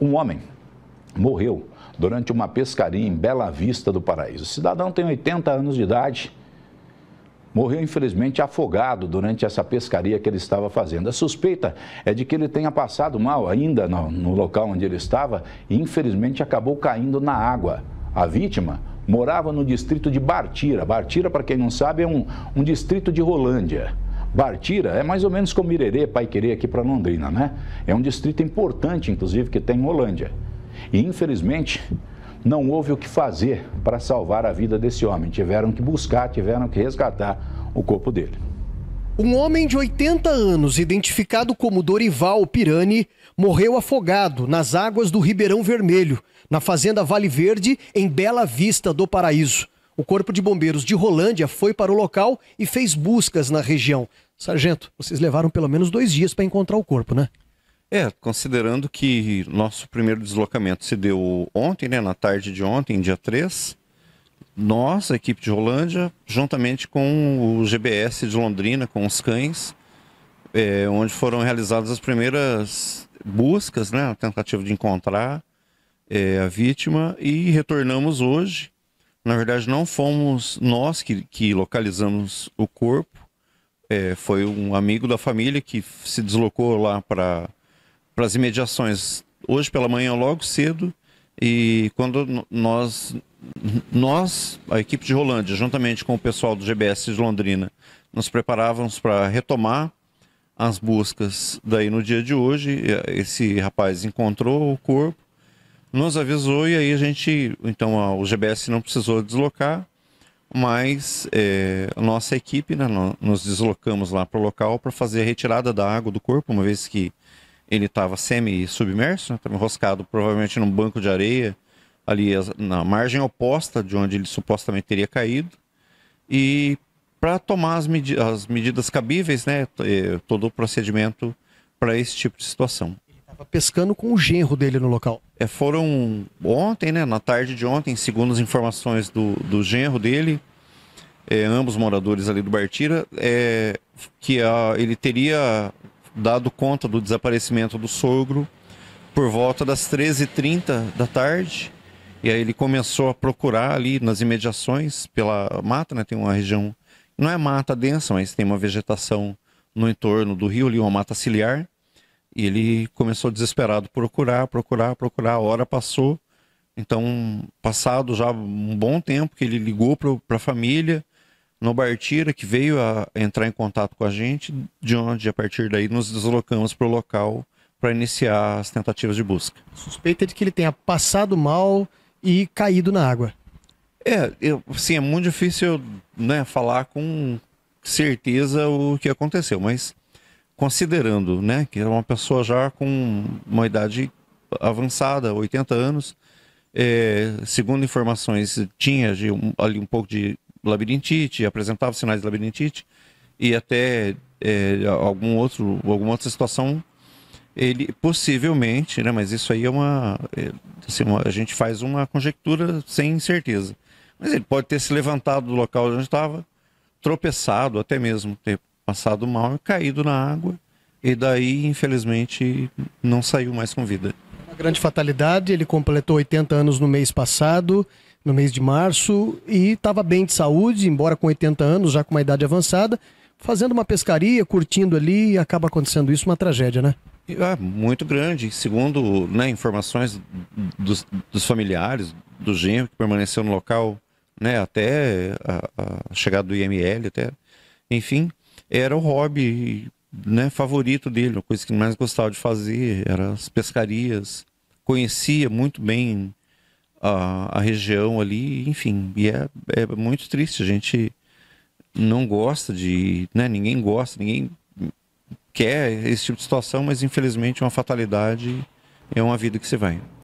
Um homem morreu durante uma pescaria em Bela Vista do Paraíso. O cidadão tem 80 anos de idade, morreu infelizmente afogado durante essa pescaria que ele estava fazendo. A suspeita é de que ele tenha passado mal ainda no, no local onde ele estava e infelizmente acabou caindo na água. A vítima morava no distrito de Bartira. Bartira, para quem não sabe, é um, um distrito de Rolândia. Bartira é mais ou menos como Irerê, Paiquerê aqui para Londrina, né? É um distrito importante, inclusive, que tem em Rolândia. E, infelizmente, não houve o que fazer para salvar a vida desse homem. Tiveram que buscar, tiveram que resgatar o corpo dele. Um homem de 80 anos, identificado como Dorival Pirani, morreu afogado nas águas do Ribeirão Vermelho, na fazenda Vale Verde, em Bela Vista do Paraíso. O Corpo de Bombeiros de Rolândia foi para o local e fez buscas na região. Sargento, vocês levaram pelo menos dois dias para encontrar o corpo, né? É, considerando que nosso primeiro deslocamento se deu ontem, né, na tarde de ontem, dia 3, nós, a equipe de Rolândia, juntamente com o GBS de Londrina, com os cães, é, onde foram realizadas as primeiras buscas, né, a tentativa de encontrar é, a vítima, e retornamos hoje. Na verdade, não fomos nós que, que localizamos o corpo, é, foi um amigo da família que se deslocou lá para as imediações. Hoje pela manhã, logo cedo, e quando nós, nós, a equipe de Rolândia, juntamente com o pessoal do GBS de Londrina, nos preparávamos para retomar as buscas. Daí no dia de hoje, eh, esse rapaz encontrou o corpo, nos avisou e aí a gente, então a, o GBS não precisou deslocar, mas é, nossa equipe, né, nos deslocamos lá para o local para fazer a retirada da água do corpo, uma vez que ele estava semi-submerso, estava né, enroscado provavelmente num banco de areia, ali na margem oposta de onde ele supostamente teria caído. E para tomar as, medi as medidas cabíveis, né, é, todo o procedimento para esse tipo de situação pescando com o genro dele no local. É, foram ontem, né? Na tarde de ontem, segundo as informações do, do genro dele, é, ambos moradores ali do Bartira, é, que a, ele teria dado conta do desaparecimento do sogro por volta das 13h30 da tarde. E aí ele começou a procurar ali nas imediações pela mata, né? Tem uma região, não é mata densa, mas tem uma vegetação no entorno do rio ali, uma mata ciliar. E ele começou desesperado procurar, procurar, procurar. A hora passou. Então, passado já um bom tempo que ele ligou para a família no Bartira, que veio a entrar em contato com a gente, de onde a partir daí nos deslocamos para o local para iniciar as tentativas de busca. Suspeita de que ele tenha passado mal e caído na água. É, eu, assim, é muito difícil né, falar com certeza o que aconteceu, mas considerando, né, que é uma pessoa já com uma idade avançada, 80 anos, é, segundo informações, tinha de, um, ali um pouco de labirintite, apresentava sinais de labirintite e até é, algum outro, alguma outra situação, ele possivelmente, né, mas isso aí é uma, é, assim, uma, a gente faz uma conjectura sem certeza, mas ele pode ter se levantado do local onde estava, tropeçado até mesmo, ter passado mal, caído na água e daí, infelizmente, não saiu mais com vida. Uma grande fatalidade, ele completou 80 anos no mês passado, no mês de março, e estava bem de saúde, embora com 80 anos, já com uma idade avançada, fazendo uma pescaria, curtindo ali, e acaba acontecendo isso, uma tragédia, né? É, muito grande. Segundo né, informações dos, dos familiares, do genro que permaneceu no local né, até a, a chegada do IML, até, enfim, era o hobby né, favorito dele, a coisa que mais gostava de fazer eram as pescarias. Conhecia muito bem a, a região ali, enfim. E é, é muito triste, a gente não gosta de. Né, ninguém gosta, ninguém quer esse tipo de situação, mas infelizmente é uma fatalidade, é uma vida que se vai.